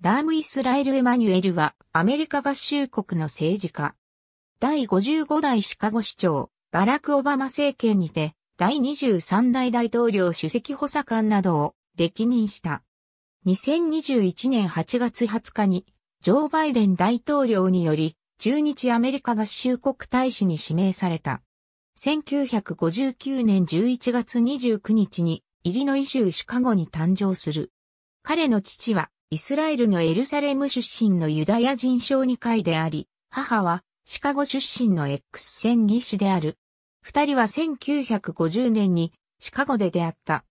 ラーム・イスラエル・エマニュエルはアメリカ合衆国の政治家。第55代シカゴ市長、バラク・オバマ政権にて、第23代大統領主席補佐官などを歴任した。2021年8月20日に、ジョー・バイデン大統領により、中日アメリカ合衆国大使に指名された。1959年11月29日に、イリノイ州シカゴに誕生する。彼の父は、イスラエルのエルサレム出身のユダヤ人小児科医であり、母はシカゴ出身の X 戦技師である。二人は1950年にシカゴで出会った。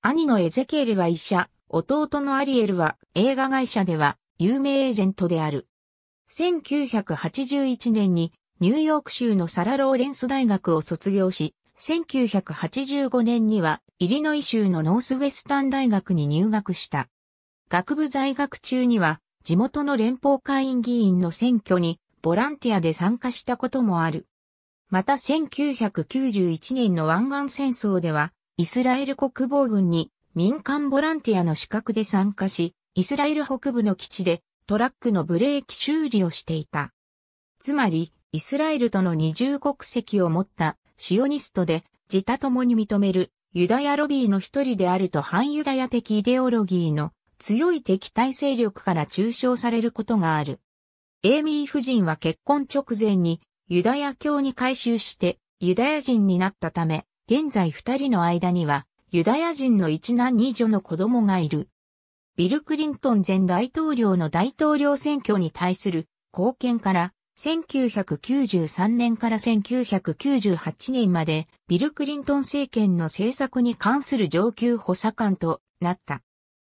兄のエゼケールは医者、弟のアリエルは映画会社では有名エージェントである。1981年にニューヨーク州のサラ・ローレンス大学を卒業し、1985年にはイリノイ州のノースウェスタン大学に入学した。学部在学中には地元の連邦会員議員の選挙にボランティアで参加したこともある。また1991年の湾岸戦争ではイスラエル国防軍に民間ボランティアの資格で参加し、イスラエル北部の基地でトラックのブレーキ修理をしていた。つまり、イスラエルとの二重国籍を持ったシオニストで自他共に認めるユダヤロビーの一人であると反ユダヤ的イデオロギーの強い敵対勢力から中傷されることがある。エイミー夫人は結婚直前にユダヤ教に改宗してユダヤ人になったため、現在二人の間にはユダヤ人の一男二女の子供がいる。ビル・クリントン前大統領の大統領選挙に対する貢献から1993年から1998年までビル・クリントン政権の政策に関する上級補佐官となった。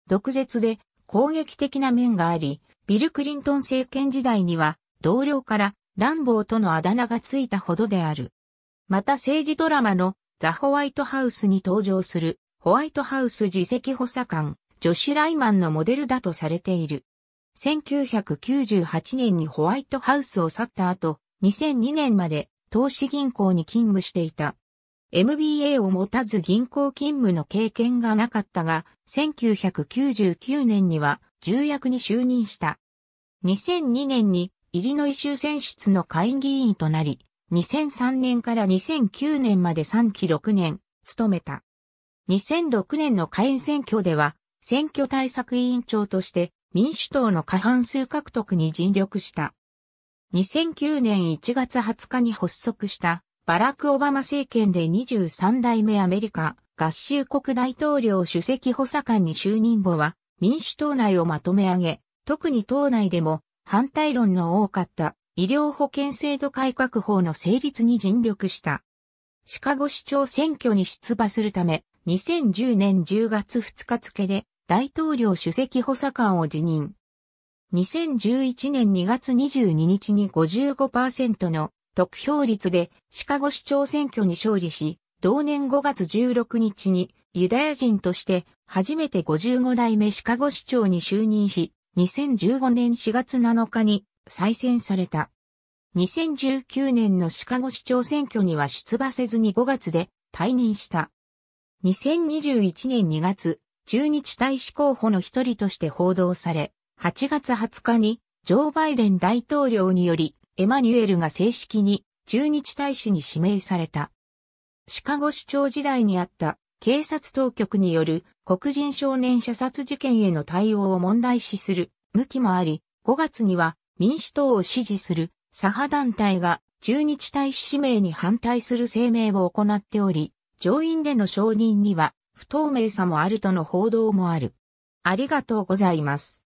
毒舌で攻撃的な面があり、ビル・クリントン政権時代には同僚からランボーとのあだ名がついたほどである。また政治ドラマのザ・ホワイトハウスに登場するホワイトハウス自責補佐官、ジョシュ・ライマンのモデルだとされている。1998年にホワイトハウスを去った後、2002年まで投資銀行に勤務していた。MBA を持たず銀行勤務の経験がなかったが、1999年には重役に就任した。2002年にイリノイ州選出の会議員となり、2003年から2009年まで3期6年、務めた。2006年の会員選挙では、選挙対策委員長として民主党の過半数獲得に尽力した。2009年1月20日に発足したバラク・オバマ政権で23代目アメリカ合衆国大統領主席補佐官に就任後は民主党内をまとめ上げ、特に党内でも反対論の多かった医療保険制度改革法の成立に尽力した。シカゴ市長選挙に出馬するため、2010年10月2日付で大統領主席補佐官を辞任。2011年2月22日に55%の得票率でシカゴ市長選挙に勝利し、同年5月16日にユダヤ人として初めて55代目シカゴ市長に就任し、2015年4月7日に再選された。2019年のシカゴ市長選挙には出馬せずに5月で退任した。2021年2月、中日大使候補の一人として報道され、8月20日にジョー・バイデン大統領によりエマニュエルが正式に駐日大使に指名された。シカゴ市長時代にあった警察当局による黒人少年射殺事件への対応を問題視する向きもあり、5月には民主党を支持する左派団体が駐日大使指名に反対する声明を行っており、上院での承認には不透明さもあるとの報道もある。ありがとうございます。